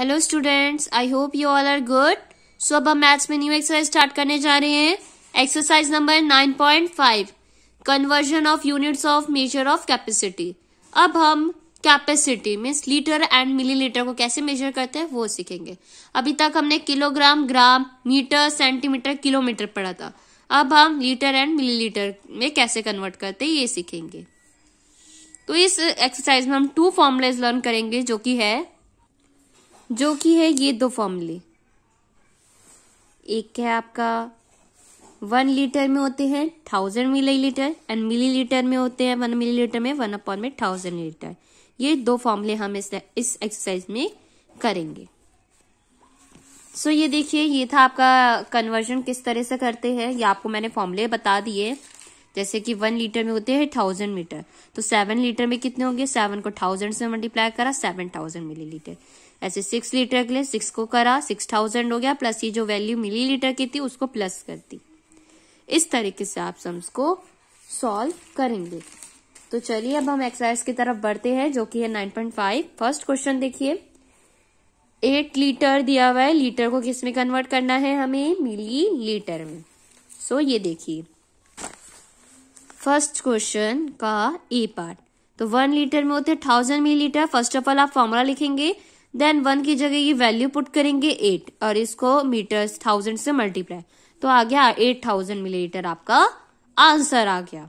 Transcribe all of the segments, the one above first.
hello students I hope you all are good so अब हम maths में new exercise start करने जा रहे हैं exercise number 9.5 conversion of units of measure of capacity अब हम capacity means litre and millilitre को कैसे मेजर करते हैं वो सीखेंगे अभी तक हमने kilogram gram metre centimetre kilometre पढ़ा था अब हम लीटर एंड मिलीलीटर में कैसे कन्वर्ट करते हैं ये सीखेंगे तो इस एक्सरसाइज में हम टू फॉर्मुलेज लर्न करेंगे जो कि है जो कि है ये दो फॉर्मूले एक है आपका वन लीटर में होते हैं thousand millilitre and millilitre में होते हैं वन मिली लीटर में वन अपॉन में थाउजेंड लीटर ये दो फॉर्मूले हम इस इस एक्सरसाइज में करेंगे सो so, ये देखिए ये था आपका कन्वर्जन किस तरह से करते हैं ये आपको मैंने फॉर्मूले बता दिए जैसे कि वन लीटर में होते हैं थाउजेंड मीटर तो सेवन लीटर में कितने होंगे सेवन को थाउजेंड से मल्टीप्लाई करा सेवन थाउजेंड मिली लीटर ऐसे सिक्स लीटर के लिए सिक्स को करा सिक्स थाउजेंड हो गया प्लस ये जो वैल्यू मिली लीटर की थी उसको प्लस कर दी इस तरीके से आप सम्स को सॉल्व करेंगे तो चलिए अब हम एक्सरसाइज की तरफ बढ़ते हैं जो कि है nine point five first question देखिए एट लीटर दिया हुआ है लीटर को किस में कन्वर्ट करना है हमें मिली लीटर में सो so, ये देखिए फर्स्ट क्वेश्चन का ए पार्ट तो वन लीटर में होते thousand millilitre first of all आप फॉर्मूला लिखेंगे देन वन की जगह ये वैल्यू पुट करेंगे एट और इसको मीटर थाउजेंड से मल्टीप्लाई तो आ गया एट थाउजेंड मिली लीटर आपका आंसर आ गया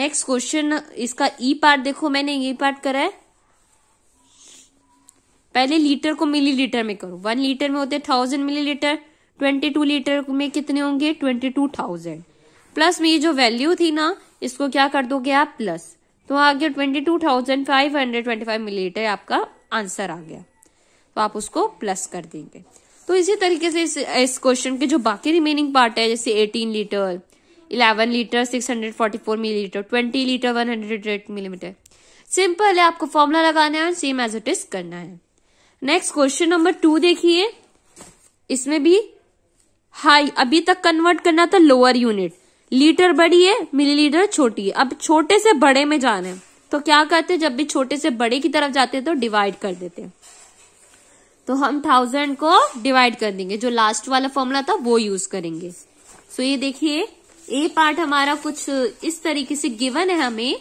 नेक्स्ट क्वेश्चन इसका ई e पार्ट देखो मैंने ये पार्ट करा है पहले लीटर को मिली लीटर में करो वन लीटर में होते thousand millilitre twenty two litre में कितने होंगे ट्वेंटी टू थाउजेंड प्लस में ये जो वैल्यू थी ना इसको क्या कर दोगे आप प्लस तो आ गया twenty two thousand five hundred twenty five millilitre आपका आंसर आ गया तो आप उसको प्लस कर देंगे तो इसी तरीके से इस, इस क्वेश्चन के जो बाकी रिमेनिंग पार्ट है जैसे eighteen litre eleven litre six hundred forty four millilitre twenty litre one hundred eight millimetre simple है आपको फॉर्मूला लगाना है सेम एज इट इज करना है नेक्स्ट क्वेश्चन नंबर टू देखिए इसमें भी हाई अभी तक कन्वर्ट करना था लोअर यूनिट लीटर बड़ी है मिलीलीटर छोटी है अब छोटे से बड़े में जाने तो क्या करते हैं जब भी छोटे से बड़े की तरफ जाते हैं तो डिवाइड कर देते हैं तो हम थाउजेंड को डिवाइड कर देंगे जो लास्ट वाला फॉर्मूला था वो यूज करेंगे सो ये देखिए ए पार्ट हमारा कुछ इस तरीके से गिवन है हमें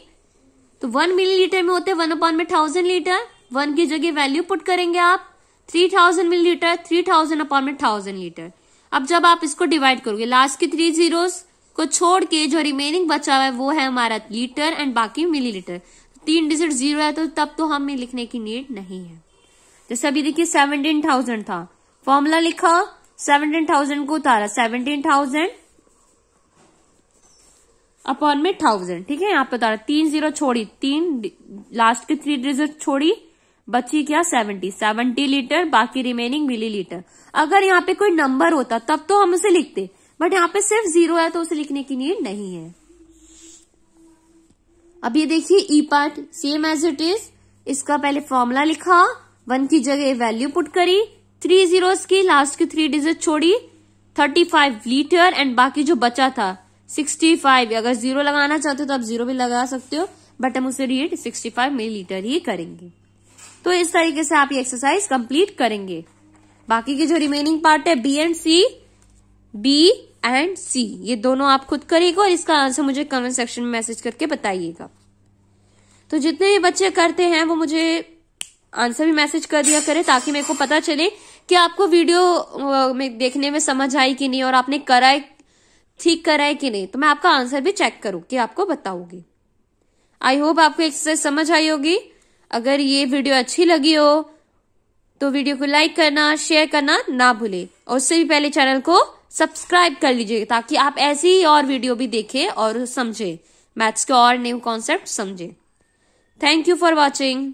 तो वन मिलीलीटर में होते हैं वन अपॉन में थाउजेंड लीटर वन की जगह वैल्यू पुट करेंगे आप three thousand millilitre three thousand upon में थाउजेंड लीटर अब जब आप इसको डिवाइड करोगे लास्ट की थ्री जीरोस को छोड़ के जो रिमेनिंग बचा हुआ है वो है हमारा लीटर एंड बाकी मिली लीटर तीन डिजिट जीरो है तो तब तो हमें लिखने की नीड नहीं है जैसे अभी देखिए सेवनटीन थाउजेंड था फॉर्मूला लिखा सेवनटीन थाउजेंड को उतारा सेवनटीन थाउजेंड अपॉन में थाउजेंड ठीक है यहाँ पे उतारा तीन जीरो छोड़ी तीन लास्ट के थ्री डिजिट छोड़ी बची क्या सेवेंटी सेवेंटी लीटर बाकी रिमेनिंग मिली लीटर अगर यहाँ पे कोई नंबर होता तब तो हम उसे लिखते बट यहाँ पे सिर्फ जीरो है तो उसे लिखने की नीड नहीं है अब ये देखिए E part same as it is इसका पहले फॉर्मूला लिखा वन की जगह वैल्यू पुट करी थ्री जीरो की लास्ट की थ्री डिजिट छोड़ी थर्टी फाइव लीटर एंड बाकी जो बचा था सिक्सटी फाइव अगर जीरो लगाना चाहते हो तो आप जीरो भी लगा सकते हो बट हम उसे read sixty five millilitre ही करेंगे तो इस तरीके से आप ये एक्सरसाइज कंप्लीट करेंगे बाकी के जो रिमेनिंग पार्ट है B and C B and C ये दोनों आप खुद करिएगा और इसका आंसर मुझे कमेंट सेक्शन में मैसेज करके बताइएगा तो जितने भी बच्चे करते हैं वो मुझे आंसर भी मैसेज कर दिया करें ताकि मेरे को पता चले कि आपको वीडियो में देखने में समझ आई कि नहीं और आपने करा है ठीक करा है कि नहीं तो मैं आपका आंसर भी चेक करूँ कि आपको बताऊंगी आई होप आपको एक्सरसाइज समझ आई होगी अगर ये वीडियो अच्छी लगी हो तो वीडियो को लाइक करना शेयर करना ना भूले और उससे भी पहले चैनल को सब्सक्राइब कर लीजिए ताकि आप ऐसी ही और वीडियो भी देखें और समझें मैथ्स के और न्यू कॉन्सेप्ट समझें थैंक यू फॉर वॉचिंग